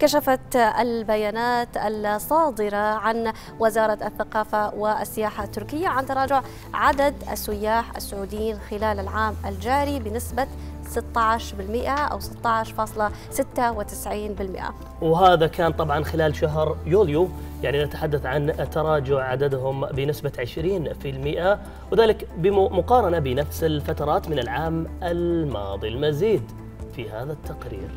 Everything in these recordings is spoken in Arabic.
كشفت البيانات الصادرة عن وزارة الثقافة والسياحة التركية عن تراجع عدد السياح السعوديين خلال العام الجاري بنسبة 16% أو 16.96% وهذا كان طبعا خلال شهر يوليو يعني نتحدث عن تراجع عددهم بنسبة 20% وذلك بمقارنة بنفس الفترات من العام الماضي المزيد في هذا التقرير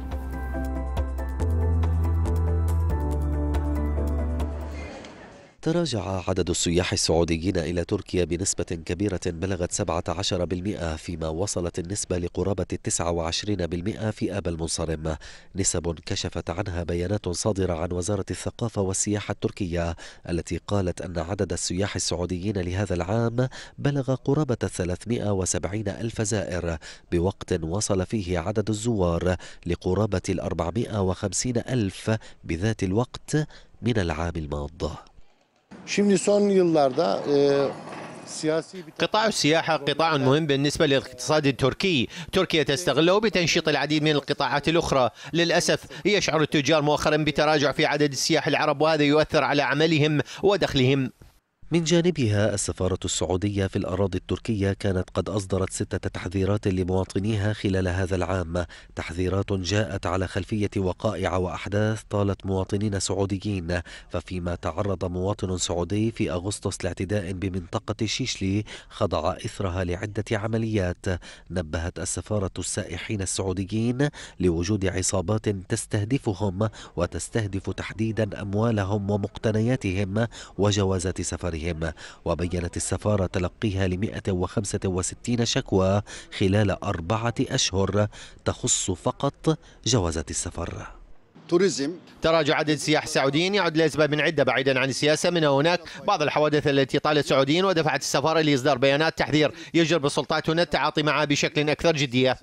تراجع عدد السياح السعوديين إلى تركيا بنسبة كبيرة بلغت 17% فيما وصلت النسبة لقرابة 29% في آب المنصرم نسب كشفت عنها بيانات صادرة عن وزارة الثقافة والسياحة التركية التي قالت أن عدد السياح السعوديين لهذا العام بلغ قرابة 370 ألف زائر بوقت وصل فيه عدد الزوار لقرابة 450 ألف بذات الوقت من العام الماضي Şimdi son yıllarda e, قطاع السياحة قطاع مهم بالنسبة للاقتصاد التركي تركيا تستغله بتنشيط العديد من القطاعات الأخرى للأسف يشعر التجار مؤخرا بتراجع في عدد السياح العرب وهذا يؤثر على عملهم ودخلهم من جانبها السفارة السعودية في الأراضي التركية كانت قد أصدرت ستة تحذيرات لمواطنيها خلال هذا العام تحذيرات جاءت على خلفية وقائع وأحداث طالت مواطنين سعوديين ففيما تعرض مواطن سعودي في أغسطس لاعتداء بمنطقة شيشلي خضع إثرها لعدة عمليات نبهت السفارة السائحين السعوديين لوجود عصابات تستهدفهم وتستهدف تحديدا أموالهم ومقتنياتهم وجوازات سفرهم عليهم وبيّنت السفارة تلقيها ل 165 شكوى خلال أربعة أشهر تخص فقط جوازات السفر توريزم تراجع عدد السياح السعوديين يعد لأسباب عدة بعيدا عن السياسة من هناك بعض الحوادث التي طالت السعوديين ودفعت السفارة لإصدار بيانات تحذير يجرب السلطات هنا التعاطي معها بشكل أكثر جدية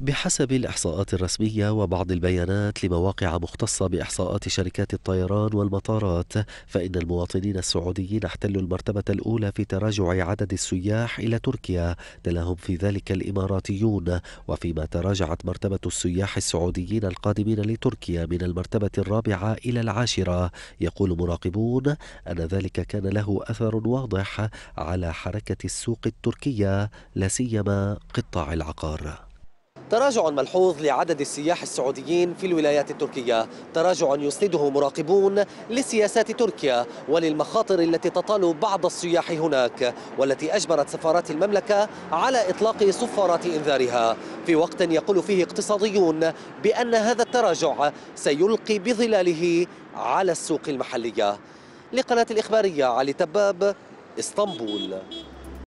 بحسب الإحصاءات الرسمية وبعض البيانات لمواقع مختصة بإحصاءات شركات الطيران والمطارات فإن المواطنين السعوديين احتلوا المرتبة الأولى في تراجع عدد السياح إلى تركيا تلاهم في ذلك الإماراتيون وفيما تراجعت مرتبة السياح السعوديين القادمين لتركيا من المرتبة الرابعة إلى العاشرة يقول مراقبون أن ذلك كان له أثر واضح على حركة السوق التركية لا سيما قطاع العقار تراجع ملحوظ لعدد السياح السعوديين في الولايات التركية تراجع يسنده مراقبون لسياسات تركيا وللمخاطر التي تطال بعض السياح هناك والتي أجبرت سفارات المملكة على إطلاق صفارات إنذارها في وقت يقول فيه اقتصاديون بأن هذا التراجع سيلقي بظلاله على السوق المحلية لقناة الإخبارية علي تباب اسطنبول